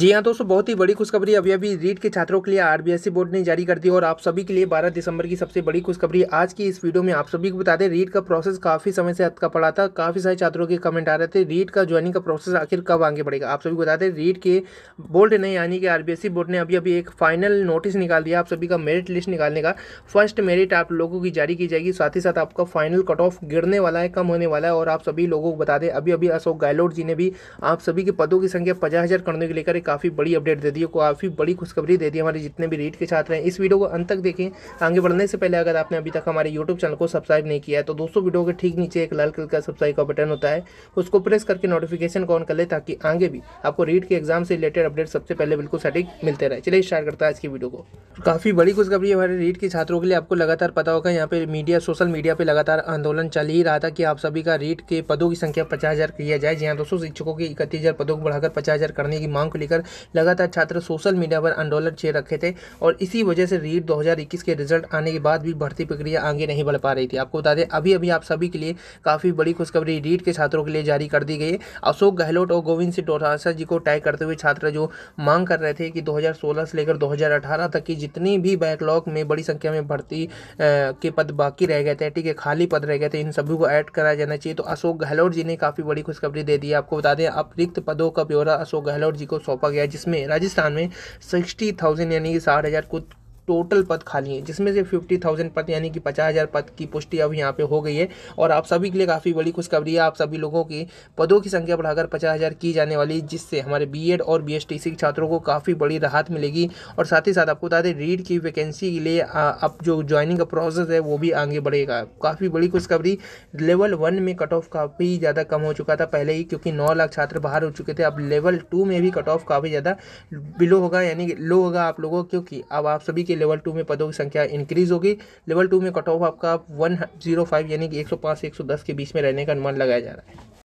जी हाँ दोस्तों बहुत ही बड़ी खुशखबरी अभी अभी रीट के छात्रों के लिए आरबीएससी बोर्ड ने जारी कर दी और आप सभी के लिए 12 दिसंबर की सबसे बड़ी खुशखबरी आज की इस वीडियो में आप सभी को बता दें रीट का प्रोसेस काफ़ी समय से अटका पड़ा था काफ़ी सारे छात्रों के कमेंट आ रहे थे रीट का ज्वाइनिंग का प्रोसेस आखिर कब आगे बढ़ेगा आप सभी को बता दें रीट के बोर्ड ने यानी कि आर बोर्ड ने अभी अभी एक फाइनल नोटिस निकाल दिया आप सभी का मेरिट लिस्ट निकालने का फर्स्ट मेरिट आप लोगों की जारी की जाएगी साथ ही साथ आपका फाइनल कट ऑफ गिरने वाला है कम होने वाला है और आप सभी लोगों को बता दें अभी अभी अशोक गहलोत जी ने भी आप सभी के पदों की संख्या पचास करने के लेकर काफ़ी बड़ी अपडेट दे दी है काफ़ी बड़ी खुशखबरी दे दी हमारे जितने भी रीड के छात्र हैं इस वीडियो को अंत तक देखें आगे बढ़ने से पहले अगर आपने अभी तक हमारे यूट्यूब चैनल को सब्सक्राइब नहीं किया है तो दोस्तों वीडियो के ठीक नीचे एक लाल कलर का सब्सक्राइब का बटन होता है उसको प्रेस करके नोटिफिकेशन ऑन कर ले ताकि आगे भी आपको रीड के एग्जाम से रिलेटेड अपडेट सबसे पहले बिल्कुल सटीक मिलते रहे चलिए स्टार्ट करता है आज की वीडियो को काफ़ी बड़ी खुशखबरी हमारे रीड के छात्रों के लिए आपको लगातार पता होगा यहाँ पे मीडिया सोशल मीडिया पे लगातार आंदोलन चल ही रहा था कि आप सभी का रीट के पदों की संख्या पचास हज़ार किया जाए जी हाँ दोस्तों शिक्षकों की इकतीस हज़ार पदों को बढ़ाकर पचास हज़ार करने की मांग को लेकर लेकर लगातार छात्र सोशल मीडिया पर आंदोलन छेड़ रखे थे और इसी वजह से रीट 2021 के रिजल्ट आने के बाद भी भर्ती प्रक्रिया आगे नहीं बढ़ पा रही थी आपको बता दें अभी अभी आप सभी के लिए काफ़ी बड़ी खुशखबरी रीट के छात्रों के लिए जारी कर दी गई अशोक गहलोत और गोविंद सिंह डोटासा जी को टैग करते हुए छात्र जो मांग कर रहे थे कि 2016 से लेकर 2018 तक की जितनी भी बैकलॉग में बड़ी संख्या में भर्ती के पद बाकी रह गए थे ठीक है खाली पद रह गए थे इन सभी को ऐड कराया जाना चाहिए तो अशोक गहलोत जी ने काफ़ी बड़ी खुशखबरी दे दी आपको बता दें अब रिक्त पदों का ब्यौरा अशोक गहलोत जी को सौंप सौंपा गया जिसमें राजस्थान में सिक्सटी थाउजेंड यानी कि साठ हज़ार कुछ टोटल पद खाली हैं जिसमें से फिफ्टी थाउजेंड पद यानी कि पचास हज़ार पद की पुष्टि अब यहाँ पे हो गई है और आप सभी के लिए काफ़ी बड़ी खुशखबरी है आप सभी लोगों की पदों की संख्या बढ़ाकर पचास हज़ार की जाने वाली जिससे हमारे बीएड और बीएसटीसी के छात्रों को काफ़ी बड़ी राहत मिलेगी और साथ ही साथ आपको बता दें रीड की वैकेंसी के लिए अब जो ज्वाइनिंग का प्रोसेस है वो भी आगे बढ़ेगा काफ़ी बड़ी खुशखबरी लेवल वन में कट ऑफ काफ़ी ज़्यादा कम हो चुका था पहले ही क्योंकि नौ लाख छात्र बाहर हो चुके थे अब लेवल टू में भी कट ऑफ काफ़ी ज़्यादा बिलो होगा यानी लो होगा आप लोगों क्योंकि अब आप सभी के देखिए लेवल टू में पदों की संख्या इंक्रीज होगी लेवल टू में कट ऑफ आपका वन जीरो फाइव यानी कि एक सौ पाँच से एक सौ दस के बीच में रहने का अनुमान लगाया जा रहा है